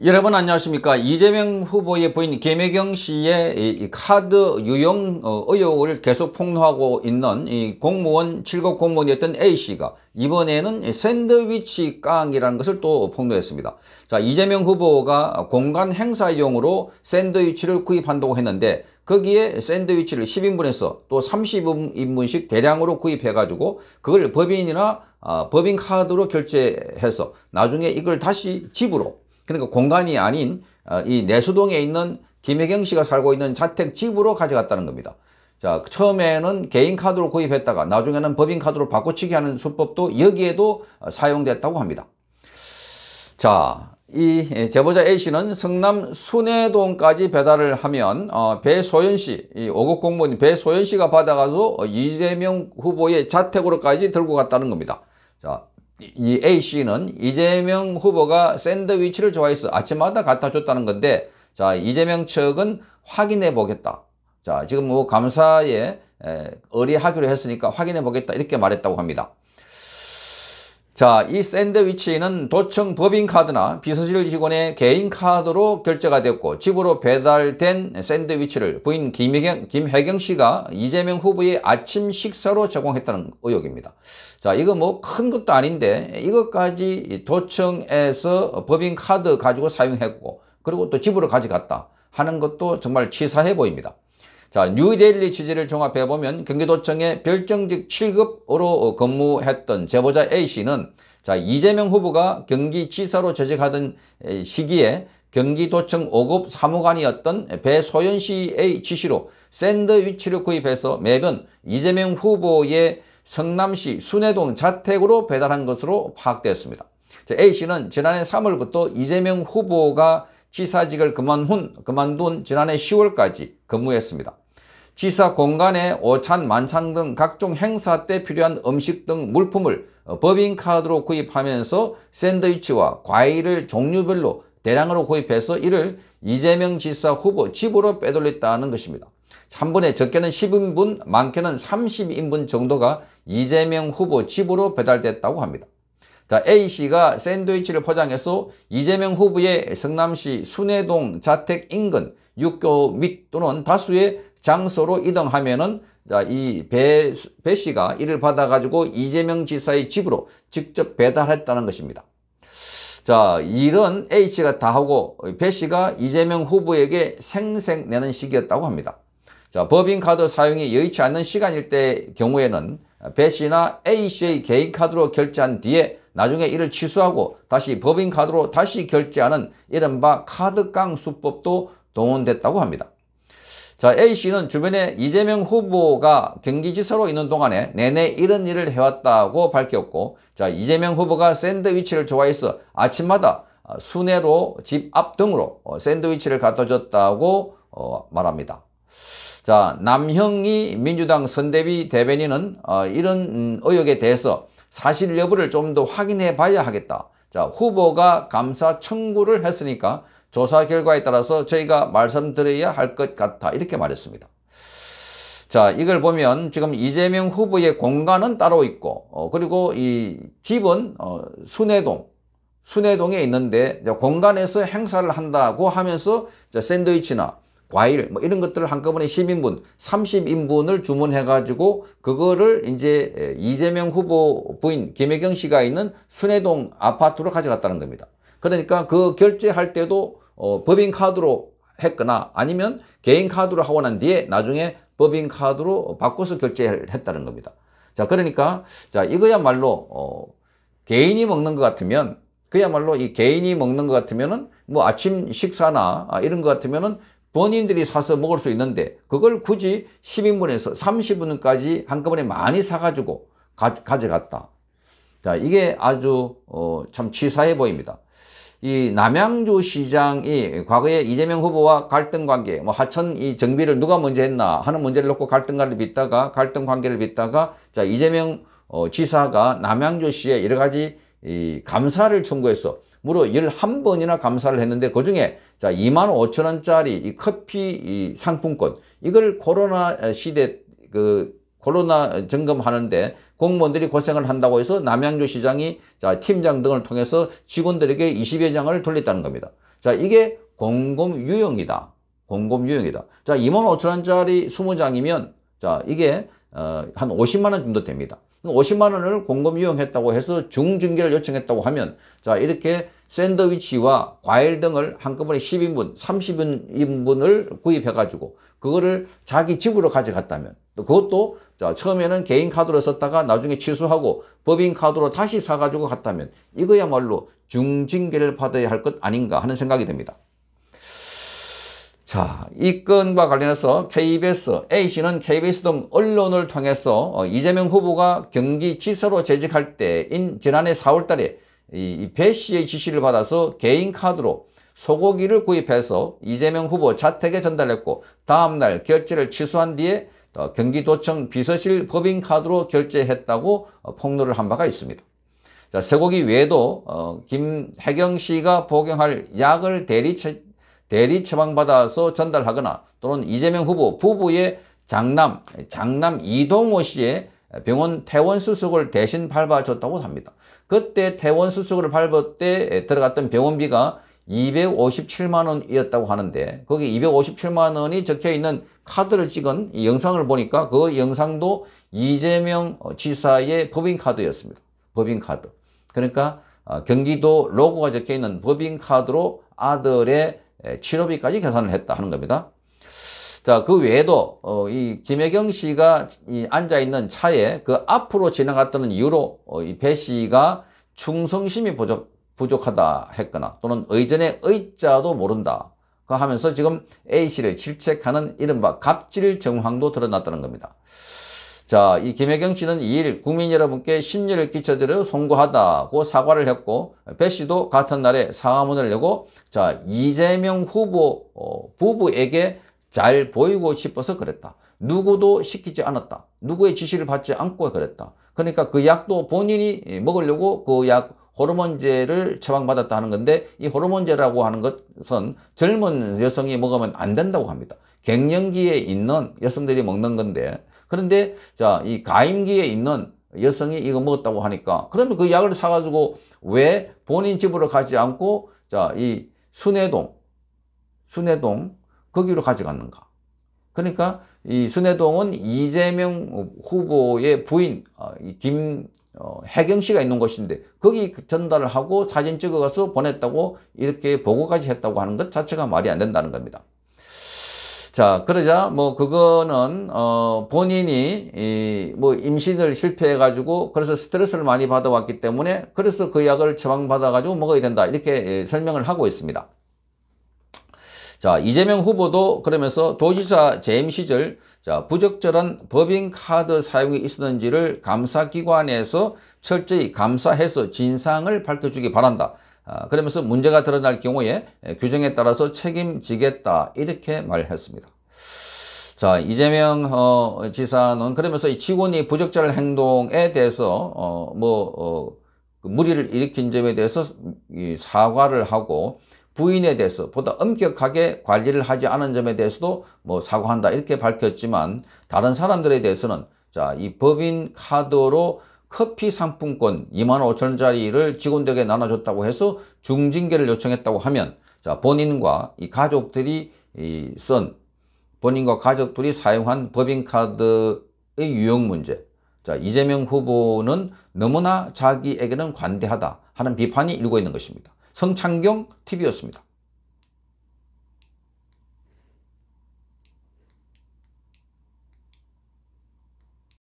여러분 안녕하십니까 이재명 후보의 부인 김혜경 씨의 이 카드 유용 어, 의혹을 계속 폭로하고 있는 이 공무원 7급 공무원이었던 A씨가 이번에는 샌드위치 깡이라는 것을 또 폭로했습니다 자 이재명 후보가 공간 행사용으로 샌드위치를 구입한다고 했는데 거기에 샌드위치를 10인분에서 또 30인분씩 대량으로 구입해 가지고 그걸 법인이나 아, 법인 카드로 결제해서 나중에 이걸 다시 집으로 그러니까 공간이 아닌 어, 이 내수동에 있는 김혜경 씨가 살고 있는 자택 집으로 가져갔다는 겁니다. 자 처음에는 개인 카드로 구입했다가 나중에는 법인 카드로 바꿔치기 하는 수법도 여기에도 어, 사용됐다고 합니다. 자, 이 예, 제보자 A씨는 성남 순회동까지 배달을 하면 어, 배소연씨, 이 5급 공무원 배소연씨가 받아가서 어, 이재명 후보의 자택으로까지 들고 갔다는 겁니다. 자, 이 A씨는 이재명 후보가 샌드위치를 좋아해서 아침마다 갖다 줬다는 건데 자 이재명 측은 확인해 보겠다. 자 지금 뭐 감사에 에, 의뢰하기로 했으니까 확인해 보겠다 이렇게 말했다고 합니다. 자, 이 샌드위치는 도청 법인카드나 비서실 직원의 개인카드로 결제가 되었고 집으로 배달된 샌드위치를 부인 김혜경, 김혜경 씨가 이재명 후보의 아침 식사로 제공했다는 의혹입니다. 자, 이거 뭐 큰 것도 아닌데 이것까지 도청에서 법인카드 가지고 사용했고 그리고 또 집으로 가져갔다 하는 것도 정말 치사해 보입니다. 자, 뉴데일리 취지를 종합해보면 경기도청의 별정직 7급으로 근무했던 제보자 A씨는 자, 이재명 후보가 경기지사로 재직하던 시기에 경기도청 5급 사무관이었던 배소연 씨의 지시로 샌드위치를 구입해서 매번 이재명 후보의 성남시 순회동 자택으로 배달한 것으로 파악되었습니다. A씨는 지난해 3월부터 이재명 후보가 지사직을 그만둔, 그만둔 지난해 10월까지 근무했습니다. 지사 공간에 오찬, 만찬 등 각종 행사 때 필요한 음식 등 물품을 어, 법인카드로 구입하면서 샌드위치와 과일을 종류별로 대량으로 구입해서 이를 이재명 지사 후보 집으로 빼돌렸다는 것입니다. 3분에 적게는 10인분, 많게는 30인분 정도가 이재명 후보 집으로 배달됐다고 합니다. 자, A씨가 샌드위치를 포장해서 이재명 후보의 성남시 순회동 자택 인근 육교및 또는 다수의 장소로 이동하면은 이배 배 씨가 이를 받아가지고 이재명 지사의 집으로 직접 배달했다는 것입니다. 자, 일은 A씨가 다 하고 배씨가 이재명 후보에게 생생 내는 시기였다고 합니다. 자, 법인카드 사용이 여의치 않는 시간일 때 경우에는 배씨나 A씨의 개인카드로 결제한 뒤에 나중에 이를 취소하고 다시 법인카드로 다시 결제하는 이른바 카드깡 수법도 동원됐다고 합니다. 자, A씨는 주변에 이재명 후보가 경기지사로 있는 동안에 내내 이런 일을 해왔다고 밝혔고 자 이재명 후보가 샌드위치를 좋아해서 아침마다 어, 순회로집 앞 등으로 어, 샌드위치를 갖다 줬다고 어, 말합니다. 자 남형이 민주당 선대위 대변인은 이런 음, 의혹에 대해서 사실 여부를 좀 더 확인해 봐야 하겠다. 자 후보가 감사 청구를 했으니까 조사 결과에 따라서 저희가 말씀드려야 할 것 같아 이렇게 말했습니다. 자 이걸 보면 지금 이재명 후보의 공간은 따로 있고 어, 그리고 이 집은 어, 순회동 순회동에 있는데 공간에서 행사를 한다고 하면서 샌드위치나 과일 뭐 이런 것들을 한꺼번에 10인분, 30인분을 주문해 가지고 그거를 이제 이재명 후보 부인 김혜경 씨가 있는 순회동 아파트로 가져갔다는 겁니다. 그러니까 그 결제할 때도 어, 법인 카드로 했거나 아니면 개인 카드로 하고 난 뒤에 나중에 법인 카드로 바꿔서 결제를 했다는 겁니다. 자, 그러니까 자, 이거야말로 어, 개인이 먹는 것 같으면 그야말로 이 개인이 먹는 것 같으면은 뭐 아침 식사나 아, 이런 것 같으면은 본인들이 사서 먹을 수 있는데 그걸 굳이 10인분에서 3 0분까지 한꺼번에 많이 사가지고 가, 져갔다 자, 이게 아주 어, 참 치사해 보입니다. 이 남양주 시장이 과거에 이재명 후보와 갈등 관계, 뭐 하천 이 정비를 누가 먼저 했나 하는 문제를 놓고 갈등관를 빚다가 갈등 관계를 빚다가 자 이재명 어, 지사가 남양주시에 여러 가지 이 감사를 청구했어. 무려 열한 번이나 감사를 했는데 그 중에 자 2만 5천 원짜리 이 커피 이 상품권 이걸 코로나 시대 그 코로나 점검하는데 공무원들이 고생을 한다고 해서 남양주 시장이 자, 팀장 등을 통해서 직원들에게 20여 장을 돌렸다는 겁니다. 자, 이게 공공 유형이다. 공공 유형이다. 자, 2만 5천 원짜리 20장이면 자, 이게 어, 한 50만 원 정도 됩니다. 50만 원을 공금 이용했다고 해서 중징계를 요청했다고 하면 자 이렇게 샌드위치와 과일 등을 한꺼번에 10인분, 30인분을 구입해가지고 그거를 자기 집으로 가져갔다면 그것도 자 처음에는 개인 카드로 썼다가 나중에 취소하고 법인 카드로 다시 사가지고 갔다면 이거야말로 중징계를 받아야 할 것 아닌가 하는 생각이 듭니다. 자, 이 건과 관련해서 KBS, A씨는 KBS 등 언론을 통해서 어, 이재명 후보가 경기지사로 재직할 때인 지난해 4월 달에 이배 씨의 지시를 받아서 개인 카드로 소고기를 구입해서 이재명 후보 자택에 전달했고 다음날 결제를 취소한 뒤에 경기도청 비서실 법인카드로 결제했다고 어, 폭로를 한 바가 있습니다. 자, 쇠고기 외에도 어, 김혜경 씨가 복용할 약을 대리 대리 처방받아서 전달하거나 또는 이재명 후보 부부의 장남, 장남 이동호 씨의 병원 퇴원 수속을 대신 밟아줬다고 합니다. 그때 퇴원 수속을 밟을 때 들어갔던 병원비가 257만 원이었다고 하는데 거기 257만 원이 적혀있는 카드를 찍은 이 영상을 보니까 그 영상도 이재명 지사의 법인카드였습니다. 법인카드. 그러니까 어, 경기도 로고가 적혀있는 법인카드로 아들의 치료비까지 계산을 했다 하는 겁니다. 자, 그 외에도 어, 이 김혜경 씨가 이 앉아 있는 차에 그 앞으로 지나갔다는 이유로 어, 이배 씨가 충성심이 부족, 부족하다 했거나 또는 의전의 의자도 모른다 그 하면서 지금 A 씨를 질책하는 이른바 갑질 정황도 드러났다는 겁니다. 자, 이 김혜경 씨는 2일 국민 여러분께 심려를 끼쳐드려 송구하다고 사과를 했고 배 씨도 같은 날에 사과문을 내고 자 이재명 후보 어, 부부에게 잘 보이고 싶어서 그랬다. 누구도 시키지 않았다. 누구의 지시를 받지 않고 그랬다. 그러니까 그 약도 본인이 먹으려고 그 약 호르몬제를 처방받았다 하는 건데 이 호르몬제라고 하는 것은 젊은 여성이 먹으면 안 된다고 합니다. 갱년기에 있는 여성들이 먹는 건데 그런데 자이 가임기에 있는 여성이 이거 먹었다고 하니까 그러면 그 약을 사가지고 왜 본인 집으로 가지 않고 자이 순회동 순회동 거기로 가져갔는가 그러니까 이 순회동은 이재명 후보의 부인 어, 김 어, 해경 씨가 있는 곳인데 거기 전달을 하고 사진 찍어가서 보냈다고 이렇게 보고까지 했다고 하는 것 자체가 말이 안 된다는 겁니다. 자, 그러자 뭐 그거는 어 본인이 이뭐 임신을 실패해 가지고 그래서 스트레스를 많이 받아 왔기 때문에 그래서 그 약을 처방받아 가지고 먹어야 된다. 이렇게 예, 설명을 하고 있습니다. 자, 이재명 후보도 그러면서 도지사 재임 시절 자, 부적절한 법인카드 사용이 있었는지를 감사기관에서 철저히 감사해서 진상을 밝혀주기 바란다. 아, 그러면서 문제가 드러날 경우에 예, 규정에 따라서 책임지겠다 이렇게 말했습니다. 자 이재명 어, 지사는 그러면서 이 직원이 부적절한 행동에 대해서 어, 뭐 어, 그 무리를 일으킨 점에 대해서 이 사과를 하고 부인에 대해서 보다 엄격하게 관리를 하지 않은 점에 대해서도 뭐 사과한다 이렇게 밝혔지만 다른 사람들에 대해서는 자이 법인 카드로 커피 상품권 25,000원짜리를 직원들에게 나눠줬다고 해서 중징계를 요청했다고 하면 자 본인과 이 가족들이 이쓴 본인과 가족들이 사용한 법인카드의 유형 문제 자 이재명 후보는 너무나 자기에게는 관대하다 하는 비판이 일고 있는 것입니다. 성창경 TV였습니다.